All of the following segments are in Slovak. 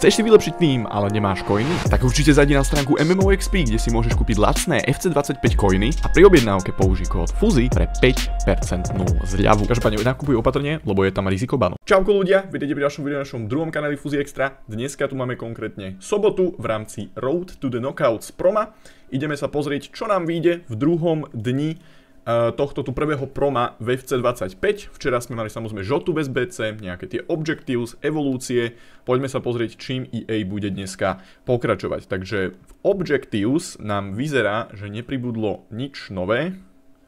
Chceš si vylepšiť tým, ale nemáš koiny? Tak určite zajdi na stránku MMOXP, kde si môžeš kúpiť lacné FC25 koiny a pri objednávke použij kód FUZY pre 5% zľavu. Každopádne nakupuj opatrne, lebo je tam riziko banu. Čauko ľudia, vidíte pri ďalšom videu na našom druhom kanáli Fuzy Extra. Dneska tu máme konkrétne sobotu v rámci Road to the Knockouts Proma. Ideme sa pozrieť, čo nám vyjde v druhom dni E, tohto tu prvého proma v FC25. Včera sme mali samozrejme žotu bez BC, nejaké tie objectives, evolúcie. Poďme sa pozrieť, čím EA bude dneska pokračovať. Takže v objectives nám vyzerá, že nepribudlo nič nové.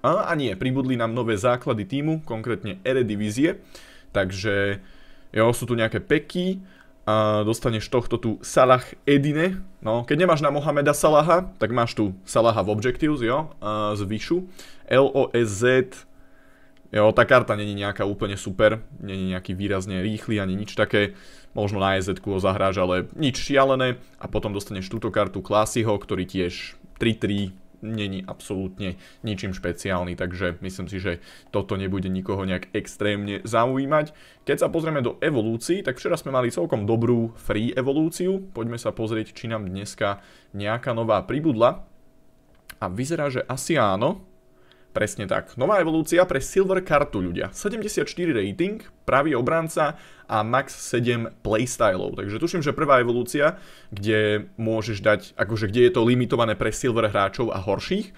A, a nie, pribudli nám nové základy týmu, konkrétne Eredivizie. Takže jo, sú tu nejaké peky, a dostaneš tohto tu Salah Edine. No, keď nemáš na Mohameda Salaha, tak máš tu Salaha v Objectives, jo, a z Vishu. LOSZ, jo, tá karta není nejaká úplne super, není nejaký výrazne rýchly ani nič také. Možno na EZ ho zahráš, ale nič šialené. A potom dostaneš túto kartu Klasiho, ktorý tiež 3-3, není absolútne ničím špeciálny, takže myslím si, že toto nebude nikoho nejak extrémne zaujímať. Keď sa pozrieme do evolúcií, tak včera sme mali celkom dobrú free evolúciu. Poďme sa pozrieť, či nám dneska nejaká nová pribudla. A vyzerá, že asi áno. Presne tak. Nová evolúcia pre silver kartu ľudia. 74 rating, pravý obranca a max 7 playstylov. Takže tuším, že prvá evolúcia, kde môžeš dať, akože kde je to limitované pre silver hráčov a horších.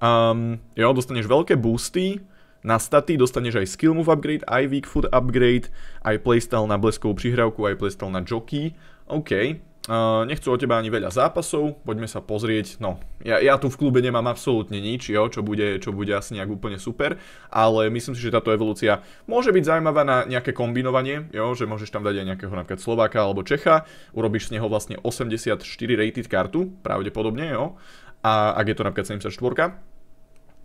Um, jo, dostaneš veľké boosty, na staty dostaneš aj skill move upgrade, aj weak food upgrade, aj playstyle na bleskovú prihrávku, aj playstyle na jockey. OK, Eh, nechcú od teba ani veľa zápasov, poďme sa pozrieť, no, ja, ja tu v klube nemám absolútne nič, jo, čo bude, čo bude asi nejak úplne super, ale myslím si, že táto evolúcia môže byť zaujímavá na nejaké kombinovanie, jo, že môžeš tam dať aj nejakého napríklad Slováka alebo Čecha, urobíš z neho vlastne 84 rated kartu, pravdepodobne, jo, a ak je to napríklad 74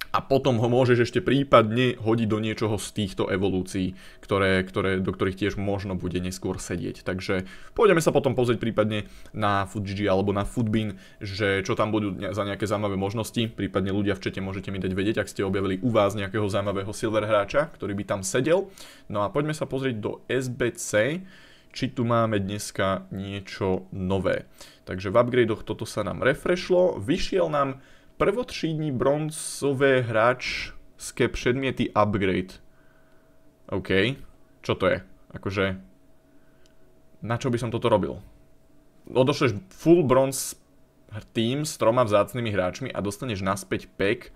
a potom ho môžeš ešte prípadne hodiť do niečoho z týchto evolúcií, ktoré, ktoré, do ktorých tiež možno bude neskôr sedieť. Takže pôjdeme sa potom pozrieť prípadne na Fujiji alebo na Foodbean, že čo tam budú za nejaké zaujímavé možnosti, prípadne ľudia v čete môžete mi dať vedieť, ak ste objavili u vás nejakého zaujímavého silver hráča, ktorý by tam sedel. No a poďme sa pozrieť do SBC, či tu máme dneska niečo nové. Takže v upgradoch toto sa nám refreshlo, vyšiel nám prvotřídní bronzové hráčské předměty upgrade. OK. Čo to je? Akože... Na čo by som toto robil? Odošleš full bronze tým s troma vzácnými hráčmi a dostaneš naspäť pack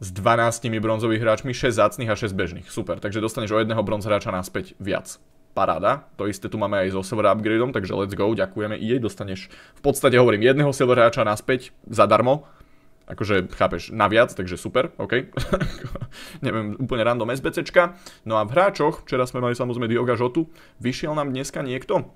s 12 bronzových hráčmi, 6 zácnych a 6 bežných. Super, takže dostaneš o jedného bronz hráča naspäť viac paráda. To isté tu máme aj so silver upgradeom, takže let's go, ďakujeme jej, dostaneš v podstate hovorím jedného silver hráča naspäť zadarmo. Akože, chápeš, naviac, takže super, OK. Neviem, úplne random SBCčka. No a v hráčoch, včera sme mali samozrejme Dioga Žotu, vyšiel nám dneska niekto,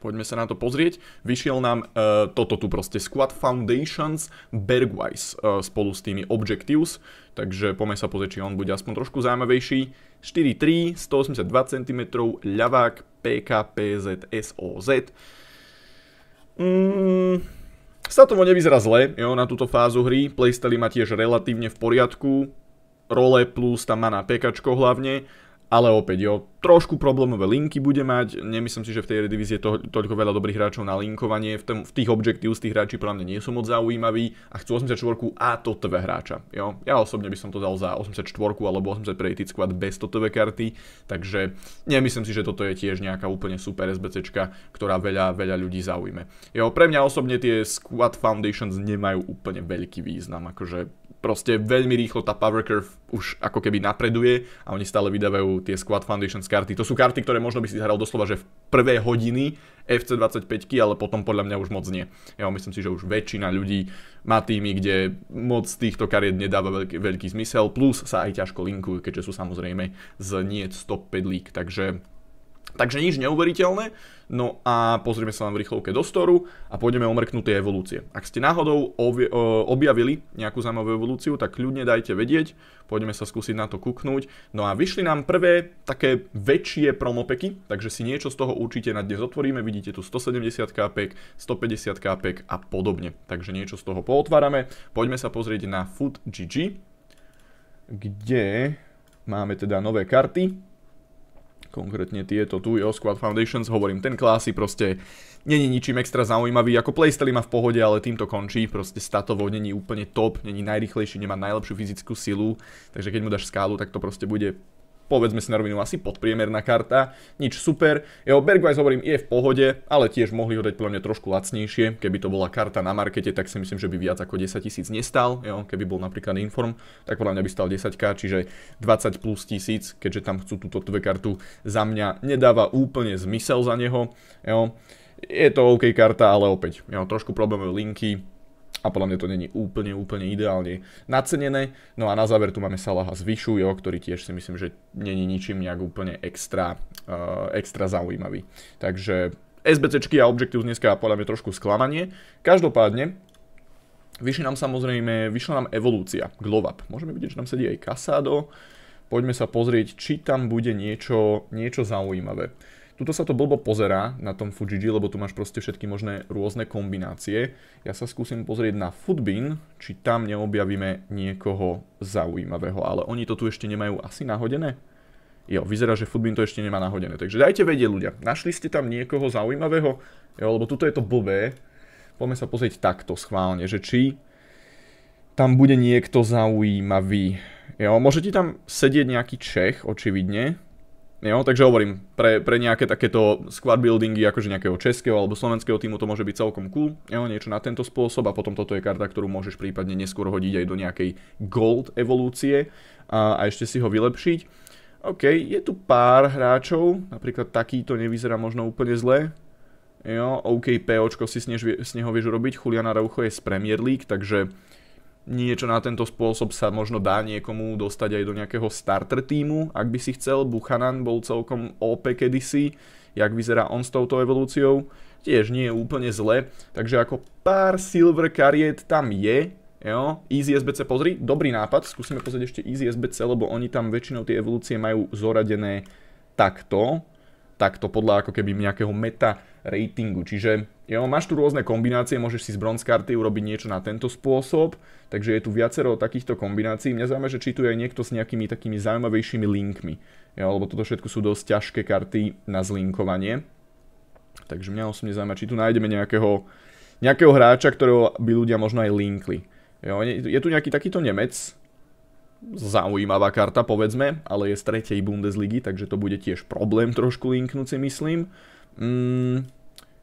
poďme sa na to pozrieť. Vyšiel nám e, toto tu proste Squad Foundations Bergwise e, spolu s tými Objectives, takže poďme sa pozrieť, či on bude aspoň trošku zaujímavejší. 4.3, 182 cm, ľavák, PKPZ, SOZ. Mm, statovo nevyzerá zle, jo, na túto fázu hry, playstyle má tiež relatívne v poriadku, role plus tam má na pekačko hlavne, ale opäť jo, trošku problémové linky bude mať, nemyslím si, že v tej redivízie to, toľko veľa dobrých hráčov na linkovanie, v, tom, v tých objectives tých hráči podľa mňa nie sú moc zaujímaví a chcú 84 a to TV hráča, jo. Ja osobne by som to dal za 84 alebo 80 pre Squad bez TV karty, takže nemyslím si, že toto je tiež nejaká úplne super SBCčka, ktorá veľa, veľa ľudí zaujme. Jo, pre mňa osobne tie Squad Foundations nemajú úplne veľký význam, akože proste veľmi rýchlo tá power curve už ako keby napreduje a oni stále vydávajú tie Squad Foundations karty. To sú karty, ktoré možno by si zahral doslova, že v prvé hodiny FC25, ale potom podľa mňa už moc nie. Ja myslím si, že už väčšina ľudí má týmy, kde moc týchto kariet nedáva veľký, veľký zmysel, plus sa aj ťažko linkujú, keďže sú samozrejme z top 5 league, takže Takže nič neuveriteľné. No a pozrieme sa vám v rýchlovke do storu a pôjdeme omrknúť tie evolúcie. Ak ste náhodou objavili nejakú zaujímavú evolúciu, tak ľudne dajte vedieť, pôjdeme sa skúsiť na to kúknúť. No a vyšli nám prvé také väčšie promopeky, takže si niečo z toho určite na dnes otvoríme. Vidíte tu 170 kápek, 150 kápek a podobne. Takže niečo z toho pootvárame. Poďme sa pozrieť na FoodGG, kde máme teda nové karty konkrétne tieto tu, o Squad Foundations, hovorím, ten klasy proste není ničím extra zaujímavý, ako playstyle má v pohode, ale týmto končí, proste statovo není úplne top, není najrychlejší, nemá najlepšiu fyzickú silu, takže keď mu dáš skálu, tak to proste bude povedzme si na rovinu, asi podpriemerná karta, nič super. Jeho Bergwijn, hovorím, je v pohode, ale tiež mohli ho dať podľa mňa trošku lacnejšie. Keby to bola karta na markete, tak si myslím, že by viac ako 10 tisíc nestal. Jo? Keby bol napríklad Inform, tak podľa mňa by stal 10k, čiže 20 plus tisíc, keďže tam chcú túto dve kartu za mňa nedáva úplne zmysel za neho. Jo? Je to OK karta, ale opäť, jo, trošku problémové linky, a podľa mňa to není úplne, úplne ideálne nacenené. No a na záver tu máme Salaha z Vyšu, jo, ktorý tiež si myslím, že není ničím nejak úplne extra, uh, extra zaujímavý. Takže SBCčky a Objectives dneska podľa mňa trošku sklamanie. Každopádne, vyšli nám samozrejme, vyšla nám evolúcia, Glovap. Môžeme vidieť, že nám sedí aj Casado. Poďme sa pozrieť, či tam bude niečo, niečo zaujímavé. Tuto sa to blbo pozerá na tom Fujiji, lebo tu máš proste všetky možné rôzne kombinácie. Ja sa skúsim pozrieť na Foodbin, či tam neobjavíme niekoho zaujímavého, ale oni to tu ešte nemajú asi nahodené. Jo, vyzerá, že Foodbin to ešte nemá nahodené, takže dajte vedieť ľudia. Našli ste tam niekoho zaujímavého? Jo, lebo tuto je to blbé. Poďme sa pozrieť takto schválne, že či tam bude niekto zaujímavý. Jo, môže ti tam sedieť nejaký Čech, očividne, Jo, takže hovorím, pre, pre nejaké takéto squad buildingy, akože nejakého českého alebo slovenského týmu to môže byť celkom cool, jo, niečo na tento spôsob a potom toto je karta, ktorú môžeš prípadne neskôr hodiť aj do nejakej gold evolúcie a, a ešte si ho vylepšiť. OK, je tu pár hráčov, napríklad takýto nevyzerá možno úplne zle. Jo, OK, POčko si z neho vieš urobiť, Julian Araujo je z Premier League, takže niečo na tento spôsob sa možno dá niekomu dostať aj do nejakého starter týmu, ak by si chcel. Buchanan bol celkom OP kedysi, jak vyzerá on s touto evolúciou. Tiež nie je úplne zle, takže ako pár silver kariet tam je, Jo, Easy SBC, pozri, dobrý nápad, skúsime pozrieť ešte Easy SBC, lebo oni tam väčšinou tie evolúcie majú zoradené takto, takto podľa ako keby nejakého meta ratingu. Čiže jo, máš tu rôzne kombinácie, môžeš si z bronz karty urobiť niečo na tento spôsob, takže je tu viacero takýchto kombinácií. Mňa zaujíma, že či tu je aj niekto s nejakými takými zaujímavejšími linkmi, jo, lebo toto všetko sú dosť ťažké karty na zlinkovanie. Takže mňa osobne zaujíma, či tu nájdeme nejakého, nejakého hráča, ktorého by ľudia možno aj linkli. Jo, je tu nejaký takýto Nemec, zaujímavá karta, povedzme, ale je z tretej Bundesligy, takže to bude tiež problém trošku linknúť si myslím. Mm,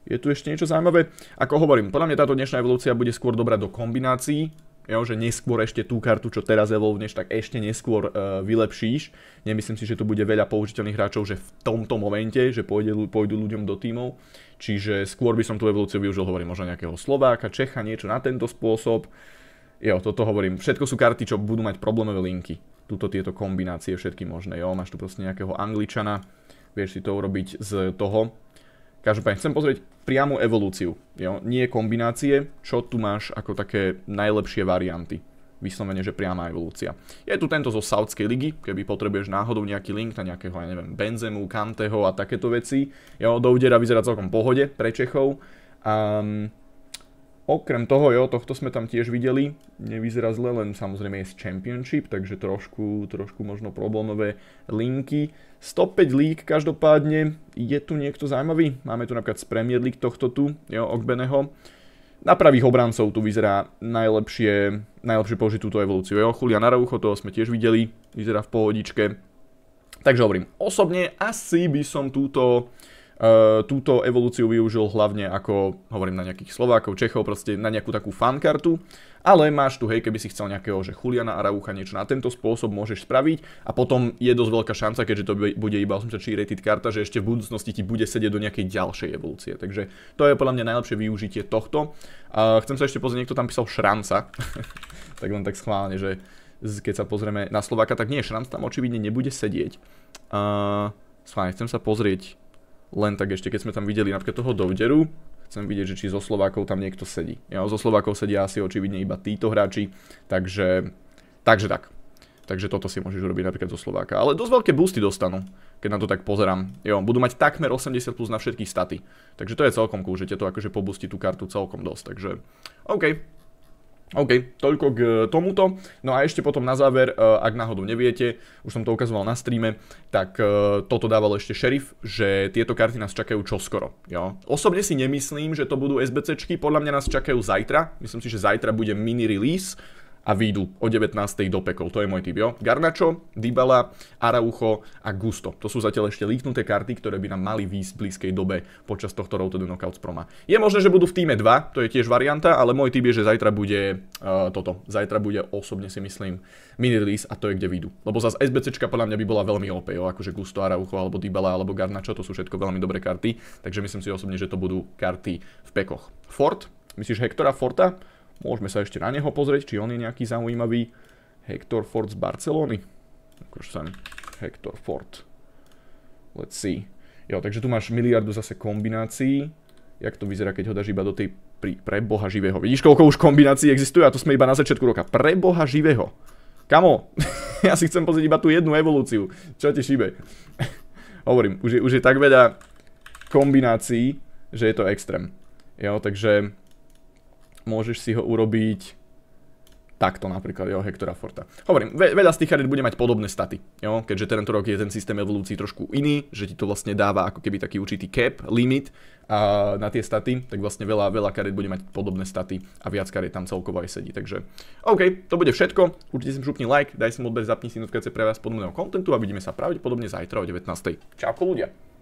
je tu ešte niečo zaujímavé? Ako hovorím, podľa mňa táto dnešná evolúcia bude skôr dobrá do kombinácií, jo, že neskôr ešte tú kartu, čo teraz evolvneš, tak ešte neskôr e, vylepšíš. Nemyslím si, že tu bude veľa použiteľných hráčov, že v tomto momente, že pôjde, pôjdu ľuďom do tímov. Čiže skôr by som tú evolúciu využil, hovorím, možno nejakého Slováka, Čecha, niečo na tento spôsob. Jo, toto hovorím. Všetko sú karty, čo budú mať problémové linky. Tuto tieto kombinácie všetky možné. Jo, máš tu proste nejakého angličana. Vieš si to urobiť z toho. Každopádne chcem pozrieť priamu evolúciu. Jo, nie kombinácie, čo tu máš ako také najlepšie varianty. Vyslovene, že priama evolúcia. Je tu tento zo Saudskej ligy, keby potrebuješ náhodou nejaký link na nejakého, ja neviem, Benzemu, Kanteho a takéto veci. Jo, údera vyzerá celkom pohode pre Čechov. Um, Okrem toho, jo, tohto sme tam tiež videli, nevyzerá zle, len samozrejme je z Championship, takže trošku, trošku možno problémové linky. 105 lík každopádne, je tu niekto zaujímavý? Máme tu napríklad z Premier League tohto tu, jo, Ogbeneho. Na pravých obrancov tu vyzerá najlepšie, najlepšie použiť túto evolúciu, jo, Julian Araujo, toho sme tiež videli, vyzerá v pohodičke. Takže hovorím, osobne asi by som túto Eh, túto evolúciu využil hlavne ako, hovorím, na nejakých Slovákov, Čechov, proste na nejakú takú fankartu, ale máš tu, hej, keby si chcel nejakého, že Juliana Araucha niečo na tento spôsob môžeš spraviť a potom je dosť veľká šanca, keďže to bude iba 84 rated karta, že ešte v budúcnosti ti bude sedieť do nejakej ďalšej evolúcie. Takže to je podľa mňa najlepšie využitie tohto. Uh, chcem sa ešte pozrieť, niekto tam písal Šranca, tak len tak schválne, že keď sa pozrieme na Slováka, tak nie, Šranc tam očividne nebude sedieť. Uh, schválne, chcem sa pozrieť len tak ešte, keď sme tam videli napríklad toho Dovderu, chcem vidieť, že či zo Slovákov tam niekto sedí. Ja, zo Slovákov sedia asi očividne iba títo hráči, takže, takže tak. Takže toto si môžeš urobiť napríklad zo Slováka. Ale dosť veľké boosty dostanú, keď na to tak pozerám. Jo, budú mať takmer 80 plus na všetky staty. Takže to je celkom cool, že to akože pobustí tú kartu celkom dosť. Takže OK, OK, toľko k eh, tomuto. No a ešte potom na záver, eh, ak náhodou neviete, už som to ukazoval na streame, tak eh, toto dával ešte šerif, že tieto karty nás čakajú čoskoro. Jo? Osobne si nemyslím, že to budú SBCčky, podľa mňa nás čakajú zajtra. Myslím si, že zajtra bude mini release a výjdu o 19. do pekov. To je môj typ, jo. Garnacho, Dybala, Araucho a Gusto. To sú zatiaľ ešte líknuté karty, ktoré by nám mali výjsť v blízkej dobe počas tohto Road Knockouts Proma. Je možné, že budú v týme 2, to je tiež varianta, ale môj typ je, že zajtra bude e, toto. Zajtra bude osobne si myslím mini release a to je kde výjdu. Lebo zase SBCčka podľa mňa by bola veľmi OP, jo. akože Gusto, Araucho alebo Dybala alebo Garnacho, to sú všetko veľmi dobré karty, takže myslím si osobne, že to budú karty v pekoch. Ford, myslíš Hektora Forta? Môžeme sa ešte na neho pozrieť, či on je nejaký zaujímavý. Hector Ford z Barcelony. Akože sem. Hector Ford. Let's see. Jo, takže tu máš miliardu zase kombinácií. Jak to vyzerá, keď ho dáš iba do tej pri, pre boha živého. Vidíš, koľko už kombinácií existuje a to sme iba na začiatku roka. Pre boha živého. Kamo, ja si chcem pozrieť iba tú jednu evolúciu. Čo ti šíbe? Hovorím, už je, už je tak veľa kombinácií, že je to extrém. Jo, takže môžeš si ho urobiť takto napríklad, jo, Hectora Forta. Hovorím, ve veľa z tých chariet bude mať podobné staty, jo, keďže tento rok je ten systém evolúcií trošku iný, že ti to vlastne dáva ako keby taký určitý cap, limit a na tie staty, tak vlastne veľa, veľa kariet bude mať podobné staty a viac kariet tam celkovo aj sedí, takže OK, to bude všetko, určite si šupni like, daj si mu odber, zapni si notifikácie pre vás podobného kontentu a vidíme sa pravdepodobne zajtra o 19. Čauko ľudia.